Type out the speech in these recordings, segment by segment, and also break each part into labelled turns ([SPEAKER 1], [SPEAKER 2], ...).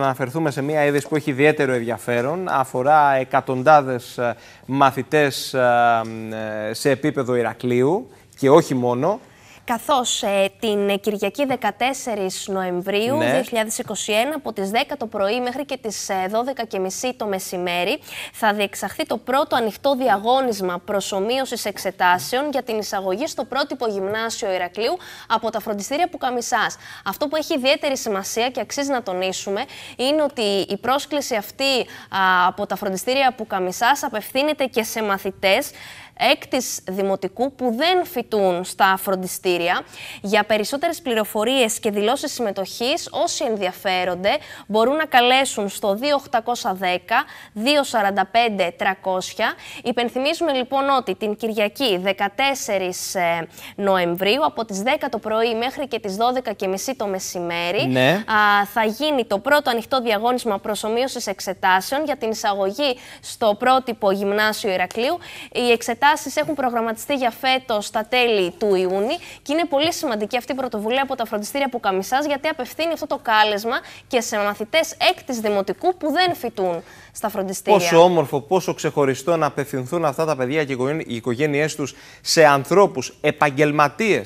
[SPEAKER 1] να αναφερθούμε σε μια είδηση που έχει ιδιαίτερο ενδιαφέρον. Αφορά εκατοντάδες ε, μαθητές ε, ε, σε επίπεδο Ηρακλείου και όχι μόνο
[SPEAKER 2] καθώς ε, την Κυριακή 14 Νοεμβρίου 2021 ναι. από τις 10 το πρωί μέχρι και τις 12.30 ε, το μεσημέρι θα διεξαχθεί το πρώτο ανοιχτό διαγώνισμα προσωμείωσης εξετάσεων για την εισαγωγή στο πρότυπο γυμνάσιο Ηρακλείου από τα φροντιστήρια που καμισάς. Αυτό που έχει ιδιαίτερη σημασία και αξίζει να τονίσουμε είναι ότι η πρόσκληση αυτή από τα φροντιστήρια που καμισάς απευθύνεται και σε μαθητές έκτης δημοτικού που δεν φοιτούν στα φροντιστήρια για περισσότερες πληροφορίες και δηλώσεις συμμετοχής, όσοι ενδιαφέρονται μπορούν να καλέσουν στο 2810 245 300. Υπενθυμίζουμε λοιπόν ότι την Κυριακή 14 ε, Νοεμβρίου από τις 10 το πρωί μέχρι και τις 12.30 το μεσημέρι ναι. α, θα γίνει το πρώτο ανοιχτό διαγώνισμα προσωμείωσης εξετάσεων για την εισαγωγή στο πρότυπο Γυμνάσιο Ηρακλείου. Οι εξετάσεις έχουν προγραμματιστεί για φέτος στα τέλη του Ιούνιου και είναι πολύ σημαντική αυτή η πρωτοβουλία από τα φροντιστήρια που καμισάς, γιατί απευθύνει αυτό το κάλεσμα και σε μαθητές έκτη δημοτικού που δεν φοιτούν στα φροντιστήρια. Πόσο
[SPEAKER 1] όμορφο, πόσο ξεχωριστό να απευθυνθούν αυτά τα παιδιά και οι οικογένειές τους σε ανθρώπους, επαγγελματίες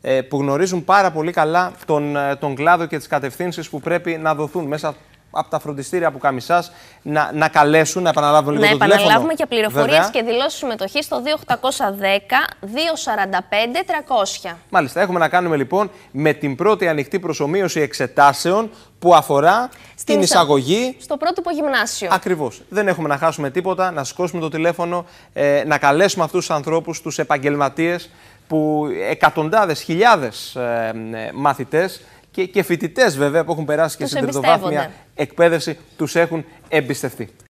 [SPEAKER 1] ε, που γνωρίζουν πάρα πολύ καλά τον, ε, τον κλάδο και τις κατευθύνσεις που πρέπει να δοθούν μέσα από τα φροντιστήρια που Καμισάς, να, να καλέσουν, να επαναλάβουν λίγο το τηλέφωνο. Να επαναλάβουμε και πληροφορίες και
[SPEAKER 2] δηλώσεις συμμετοχής στο 2810 245 300.
[SPEAKER 1] Μάλιστα, έχουμε να κάνουμε λοιπόν με την πρώτη ανοιχτή προσωμείωση εξετάσεων που αφορά την εισαγωγή.
[SPEAKER 2] Στο πρότυπο γυμνάσιο.
[SPEAKER 1] Ακριβώς. Δεν έχουμε να χάσουμε τίποτα, να σηκώσουμε το τηλέφωνο, ε, να καλέσουμε αυτούς τους ανθρώπους, τους επαγγελματίες που εκατοντάδες, χιλιάδες ε, ε, μαθητές και, και φοιτητές βέβαια που έχουν περάσει και στην τριτοβάθμια εκπαίδευση τους έχουν εμπιστευτεί.